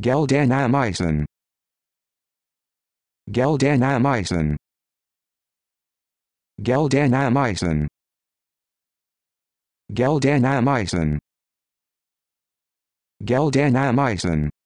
Geldanamycin. Geldanamycin. Geldanamycin. Geldanamycin. Geldanamycin.